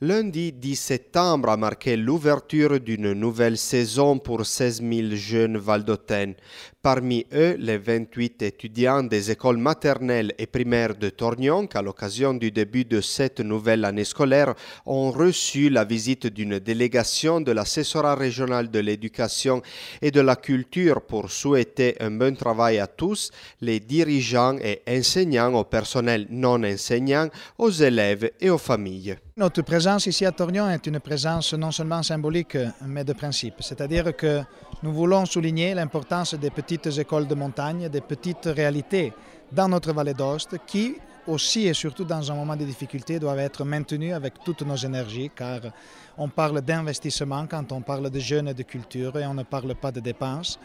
Lundi 10 septembre a marqué l'ouverture d'une nouvelle saison pour 16 000 jeunes valdotaines. Parmi eux, les 28 étudiants des écoles maternelles et primaires de Tornion, à l'occasion du début de cette nouvelle année scolaire, ont reçu la visite d'une délégation de l'assessorat régional de l'éducation et de la culture pour souhaiter un bon travail à tous, les dirigeants et enseignants, au personnel non enseignant, aux élèves et aux familles. Notre présence ici à Tornion est une présence non seulement symbolique, mais de principe. C'est-à-dire que nous voulons souligner l'importance des petites écoles de montagne, des petites réalités dans notre vallée d'Ost qui aussi et surtout dans un moment de difficulté doivent être maintenues avec toutes nos énergies car on parle d'investissement quand on parle de jeunes et de culture et on ne parle pas de dépenses.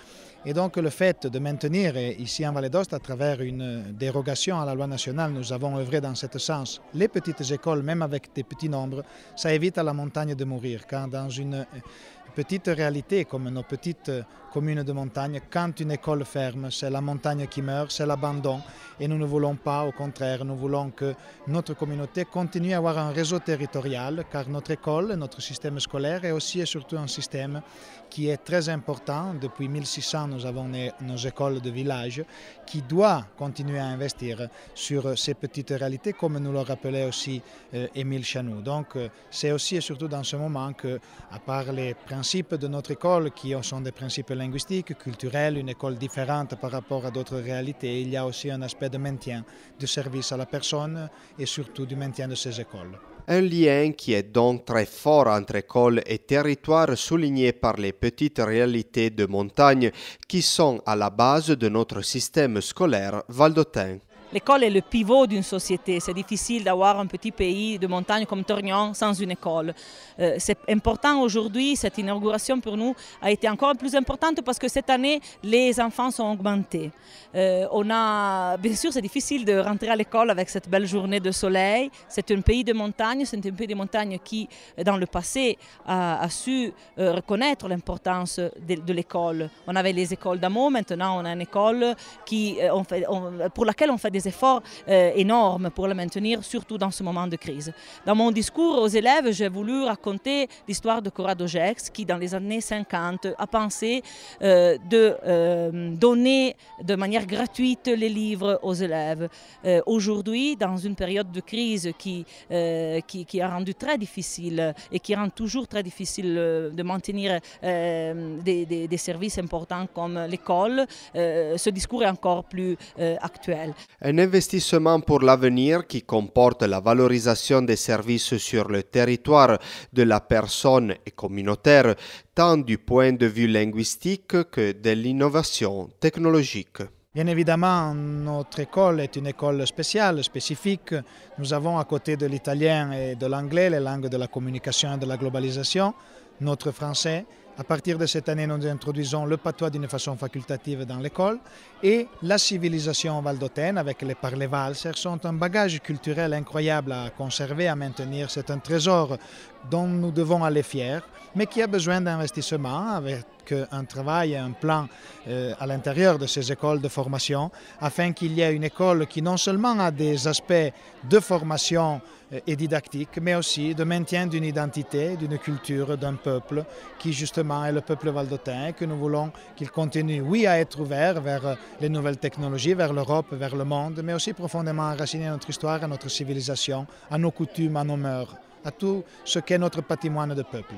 Et donc le fait de maintenir, ici en Vallée d'Ost, à travers une dérogation à la loi nationale, nous avons œuvré dans ce sens, les petites écoles, même avec des petits nombres, ça évite à la montagne de mourir. Quand dans une euh, petite réalité comme nos petites euh, communes de montagne, quand une école ferme, c'est la montagne qui meurt, c'est l'abandon. Et nous ne voulons pas, au contraire, nous voulons que notre communauté continue à avoir un réseau territorial, car notre école, notre système scolaire est aussi et surtout un système qui est très important depuis 1600 nous avons nos écoles de village qui doivent continuer à investir sur ces petites réalités, comme nous le rappelait aussi euh, Émile Chanou. Donc, euh, c'est aussi et surtout dans ce moment que, à part les principes de notre école, qui sont des principes linguistiques, culturels, une école différente par rapport à d'autres réalités, il y a aussi un aspect de maintien du service à la personne et surtout du maintien de ces écoles. Un lien qui est donc très fort entre école et territoire souligné par les petites réalités de montagne qui sont à la base de notre système scolaire valdotin. L'école est le pivot d'une société. C'est difficile d'avoir un petit pays de montagne comme Tornion sans une école. Euh, c'est important aujourd'hui, cette inauguration pour nous a été encore plus importante parce que cette année, les enfants sont augmentés. Euh, on a, bien sûr, c'est difficile de rentrer à l'école avec cette belle journée de soleil. C'est un pays de montagne, c'est un pays de montagne qui, dans le passé, a, su euh, reconnaître l'importance de, l'école. On avait les écoles d'amour, maintenant on a une école qui, pour laquelle on fait des des efforts euh, énormes pour le maintenir, surtout dans ce moment de crise. Dans mon discours aux élèves, j'ai voulu raconter l'histoire de Corrado Gex, qui dans les années 50 a pensé euh, de euh, donner de manière gratuite les livres aux élèves. Aujourd'hui, dans une période de crise qui, qui, a rendu très difficile et qui rend toujours très difficile de maintenir des, services importants comme l'école, ce discours est encore plus actuel. Un investissement pour l'avenir qui comporte la valorisation des services sur le territoire de la personne et communautaire, tant du point de vue linguistique que de l'innovation technologique. Bien évidemment, notre école est une école spéciale, spécifique. Nous avons à côté de l'italien et de l'anglais les langues de la communication et de la globalisation notre français. À partir de cette année, nous introduisons le patois d'une façon facultative dans l'école et la civilisation valdotaine avec les parlers ce sont un bagage culturel incroyable à conserver, à maintenir. C'est un trésor dont nous devons aller fiers, mais qui a besoin d'investissement avec un travail et un plan euh, à l'intérieur de ces écoles de formation afin qu'il y ait une école qui non seulement a des aspects de formation euh, et didactique, mais aussi de maintien d'une identité, d'une culture, d'un peuple qui justement est le peuple valdotin et que nous voulons qu'il continue, oui, à être ouvert vers euh, les nouvelles technologies, vers l'Europe, vers le monde, mais aussi profondément enraciné à notre histoire, à notre civilisation, à nos coutumes, à nos mœurs, à tout ce qu'est notre patrimoine de peuple.